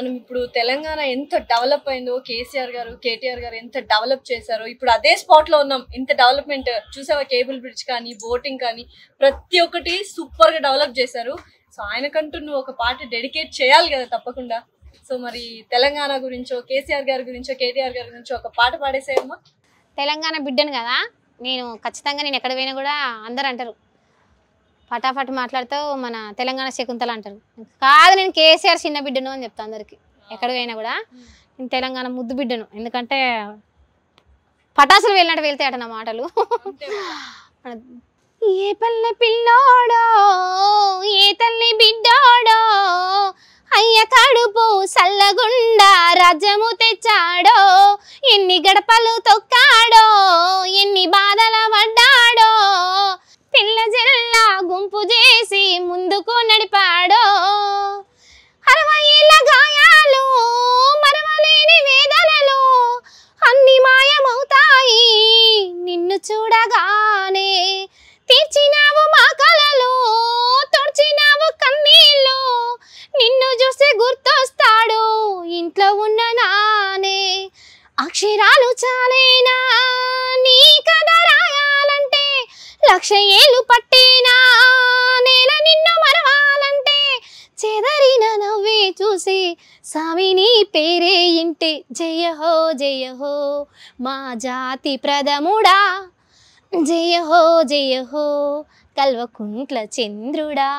మనం ఇప్పుడు తెలంగాణ ఎంత డెవలప్ అయిందో కేసీఆర్ గారు కేటీఆర్ గారు ఎంత డెవలప్ చేశారో ఇప్పుడు అదే స్పాట్ లో ఉన్నాం ఇంత డెవలప్మెంట్ చూసావా కేబుల్ బ్రిడ్జ్ కానీ బోటింగ్ కానీ ప్రతి ఒక్కటి సూపర్ గా డెవలప్ చేశారు సో ఆయనకంటూ నువ్వు ఒక పాట డెడికేట్ చేయాలి కదా తప్పకుండా సో మరి తెలంగాణ గురించో కేసీఆర్ గారి గురించో కేటీఆర్ గారి గురించో ఒక పాట పాడేసేయమ్మా తెలంగాణ బిడ్డను కదా నేను ఖచ్చితంగా నేను ఎక్కడ పోయినా కూడా అందరూ అంటారు ఫటాఫట్ మాట్లాడుతూ మన తెలంగాణ శకుంతల అంటారు కాదు నేను కేసీఆర్ చిన్న బిడ్డను అని చెప్తాను అందరికి ఎక్కడ పోయినా కూడా నేను తెలంగాణ ముద్దు బిడ్డను ఎందుకంటే పటాసులు వెళ్ళినట్టు వెళ్తే అట నా మాటలు ఏ పల్లె పిల్లోడో ఏ తల్లి బిడ్డాడో అయ్య కడుపు సల్లగుండా రజము తెచ్చాడో ఎన్ని గడపలు తొక్కాడో అక్షరాలు చాలేనా నీ కథ రాయాలంటే లక్ష ఏళ్ళు పట్టేనా నేను నిన్ను మరవాలంటే చెదరిన నవ్వే చూసి స్వామిని పేరే ఇంటే జయ హో జయ హో మా జాతి ప్రథముడా జయ హో జయ హో కల్వకుంట్ల చంద్రుడా